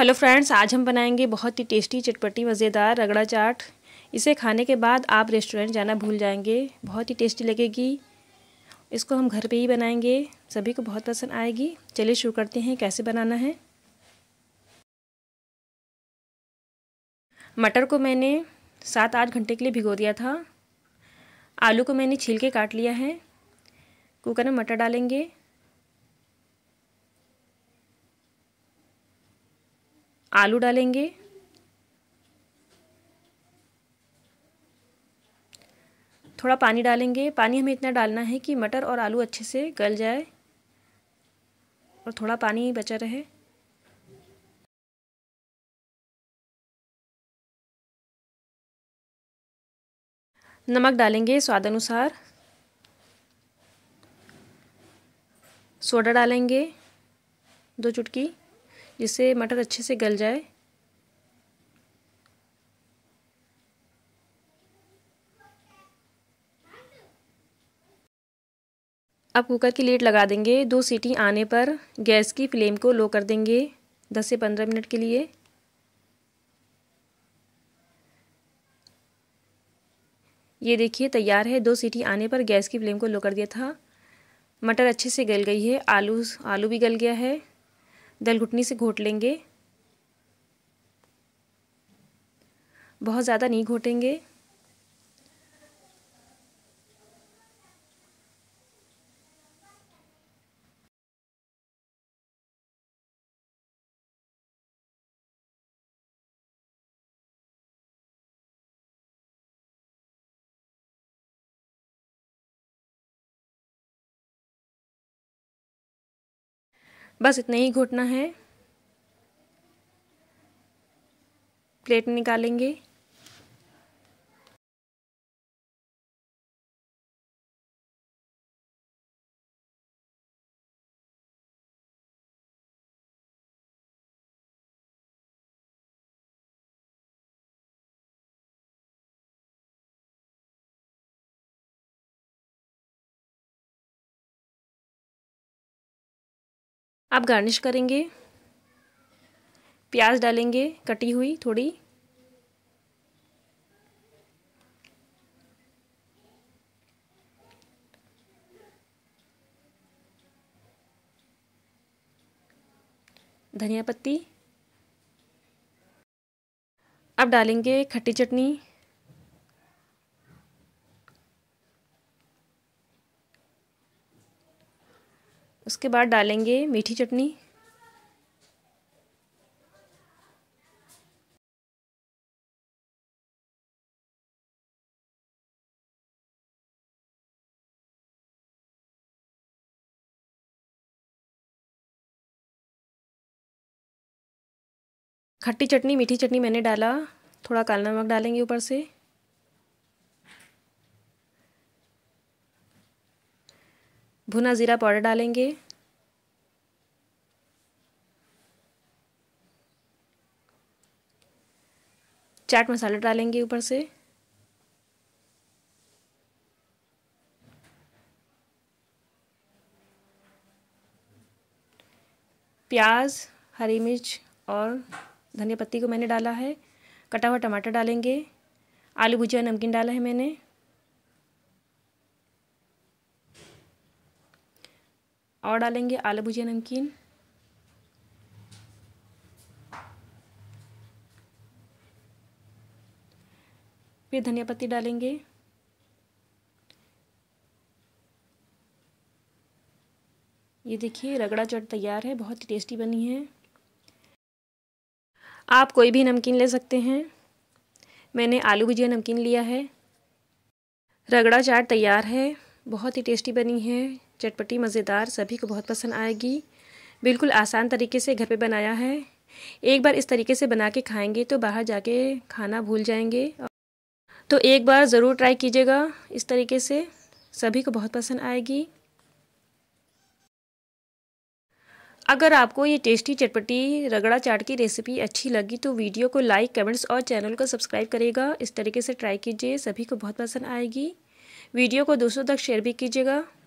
hello friends आज हम बनाएंगे बहुत ही टेस्टी चटपटी मज़ेदार रगड़ा चाट इसे खाने के बाद आप रेस्टोरेंट जाना भूल जाएंगे बहुत ही टेस्टी लगेगी इसको हम घर पे ही बनाएंगे सभी को बहुत पसंद आएगी चलिए शुरू करते हैं कैसे बनाना है मटर को मैंने सात आठ घंटे के लिए भिगो दिया था आलू को मैंने छील के काट लिया है कुकर में मटर डालेंगे आलू डालेंगे थोड़ा पानी डालेंगे पानी हमें इतना डालना है कि मटर और आलू अच्छे से गल जाए और थोड़ा पानी बचा रहे नमक डालेंगे स्वाद अनुसार सोडा डालेंगे दो चुटकी जिससे मटर अच्छे से गल जाए अब कुकर की लीड लगा देंगे दो सीटी आने पर गैस की फ्लेम को लो कर देंगे दस से पंद्रह मिनट के लिए ये देखिए तैयार है दो सीटी आने पर गैस की फ्लेम को लो कर दिया था मटर अच्छे से गल गई है आलू आलू भी गल गया है दल घुटनी से घोट लेंगे बहुत ज़्यादा नहीं घोटेंगे बस इतना ही घोटना है प्लेट निकालेंगे आप गार्निश करेंगे प्याज डालेंगे कटी हुई थोड़ी धनिया पत्ती अब डालेंगे खट्टी चटनी उसके बाद डालेंगे मीठी चटनी खट्टी चटनी मीठी चटनी मैंने डाला थोड़ा काला नमक डालेंगे ऊपर से भुना ज़ीरा पाउडर डालेंगे चाट मसाला डालेंगे ऊपर से प्याज हरी मिर्च और धनिया पत्ती को मैंने डाला है कटा हुआ टमाटर डालेंगे आलू भुजिया नमकीन डाला है मैंने और डालेंगे आलू भुजिया नमकीन फिर धनिया पत्ती डालेंगे ये देखिए रगड़ा चट तैयार है बहुत ही टेस्टी बनी है आप कोई भी नमकीन ले सकते हैं मैंने आलू भुजिया नमकीन लिया है रगड़ा चाट तैयार है बहुत ही टेस्टी बनी है चटपटी मज़ेदार सभी को बहुत पसंद आएगी बिल्कुल आसान तरीके से घर पे बनाया है एक बार इस तरीके से बना के खाएंगे तो बाहर जाके खाना भूल जाएंगे तो एक बार ज़रूर ट्राई कीजिएगा इस तरीके से सभी को बहुत पसंद आएगी अगर आपको ये टेस्टी चटपटी रगड़ा चाट की रेसिपी अच्छी लगी तो वीडियो को लाइक कमेंट्स और चैनल को सब्सक्राइब करेगा इस तरीके से ट्राई कीजिए सभी को बहुत पसंद आएगी वीडियो को दूसरों तक शेयर भी कीजिएगा